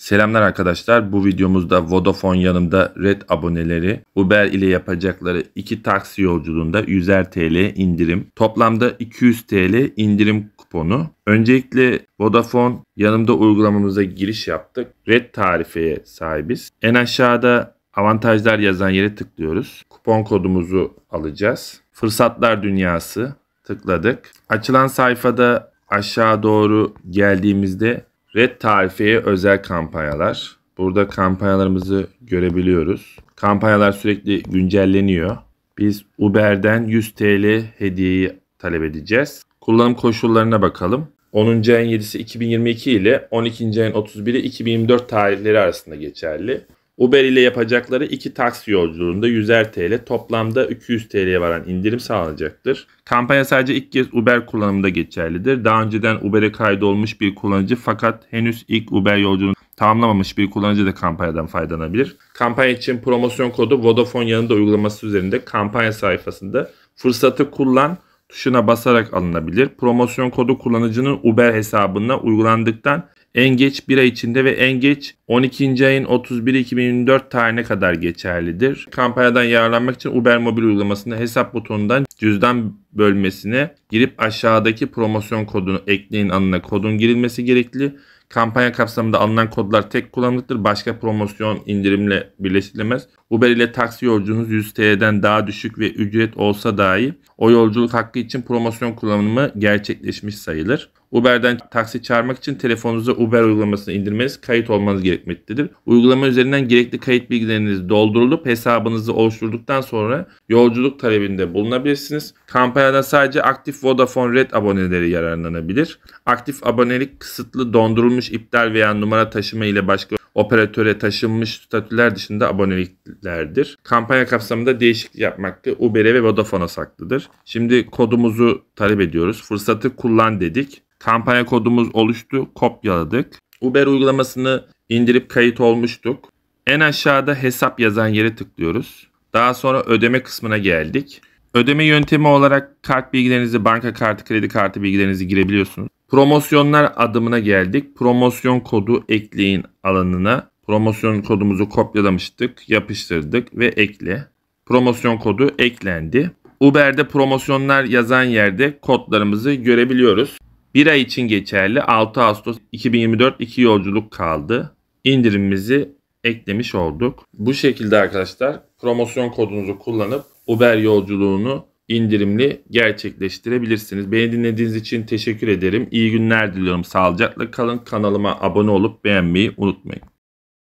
Selamlar arkadaşlar. Bu videomuzda Vodafone yanımda Red aboneleri Uber ile yapacakları iki taksi yolculuğunda 100'er TL indirim. Toplamda 200 TL indirim kuponu. Öncelikle Vodafone yanımda uygulamamıza giriş yaptık. Red tarifeye sahibiz. En aşağıda avantajlar yazan yere tıklıyoruz. Kupon kodumuzu alacağız. Fırsatlar dünyası tıkladık. Açılan sayfada aşağı doğru geldiğimizde Red tarifeye özel kampanyalar. Burada kampanyalarımızı görebiliyoruz. Kampanyalar sürekli güncelleniyor. Biz Uber'den 100 TL hediyeyi talep edeceğiz. Kullanım koşullarına bakalım. 10. ayın 7'si 2022 ile 12. ayın 31'i 2024 tarihleri arasında geçerli. Uber ile yapacakları iki taksi yolculuğunda 100'er TL toplamda 200 TL'ye varan indirim sağlanacaktır. Kampanya sadece ilk kez Uber kullanımında geçerlidir. Daha önceden Uber'e kaydolmuş bir kullanıcı fakat henüz ilk Uber yolculuğunu tamamlamamış bir kullanıcı da kampanyadan faydalanabilir. Kampanya için promosyon kodu Vodafone yanında uygulaması üzerinde kampanya sayfasında fırsatı kullan tuşuna basarak alınabilir. Promosyon kodu kullanıcının Uber hesabına uygulandıktan en geç bir ay içinde ve en geç 12. ayın 31 2024 tarihine kadar geçerlidir. Kampanyadan yararlanmak için Uber mobil uygulamasında hesap butonundan cüzdan bölmesine girip aşağıdaki promosyon kodunu ekleyin anına kodun girilmesi gerekli. Kampanya kapsamında alınan kodlar tek kullanımlıktır. Başka promosyon indirimle birleştirilemez. Uber ile taksi yolculuğunuz 100 TL'den daha düşük ve ücret olsa dahi o yolculuk hakkı için promosyon kullanımı gerçekleşmiş sayılır. Uber'den taksi çağırmak için telefonunuza Uber uygulamasını indirmeniz, kayıt olmanız gerekmektedir. Uygulama üzerinden gerekli kayıt bilgilerinizi doldurulup hesabınızı oluşturduktan sonra yolculuk talebinde bulunabilirsiniz. Kampanyada sadece aktif Vodafone Red aboneleri yararlanabilir. Aktif abonelik kısıtlı dondurulmuş iptal veya numara taşıma ile başka operatöre taşınmış statüler dışında aboneliklerdir. Kampanya kapsamında değişiklik yapmak Uber'e ve Vodafone'a saklıdır. Şimdi kodumuzu talep ediyoruz. Fırsatı kullan dedik. Kampanya kodumuz oluştu. Kopyaladık. Uber uygulamasını indirip kayıt olmuştuk. En aşağıda hesap yazan yere tıklıyoruz. Daha sonra ödeme kısmına geldik. Ödeme yöntemi olarak kart bilgilerinizi, banka kartı, kredi kartı bilgilerinizi girebiliyorsunuz. Promosyonlar adımına geldik. Promosyon kodu ekleyin alanına. Promosyon kodumuzu kopyalamıştık, yapıştırdık ve ekle. Promosyon kodu eklendi. Uber'de promosyonlar yazan yerde kodlarımızı görebiliyoruz. Bir ay için geçerli 6 Ağustos 2024 2 yolculuk kaldı. İndirimimizi eklemiş olduk. Bu şekilde arkadaşlar promosyon kodunuzu kullanıp Uber yolculuğunu indirimli gerçekleştirebilirsiniz. Beni dinlediğiniz için teşekkür ederim. İyi günler diliyorum. Sağlıcakla kalın. Kanalıma abone olup beğenmeyi unutmayın.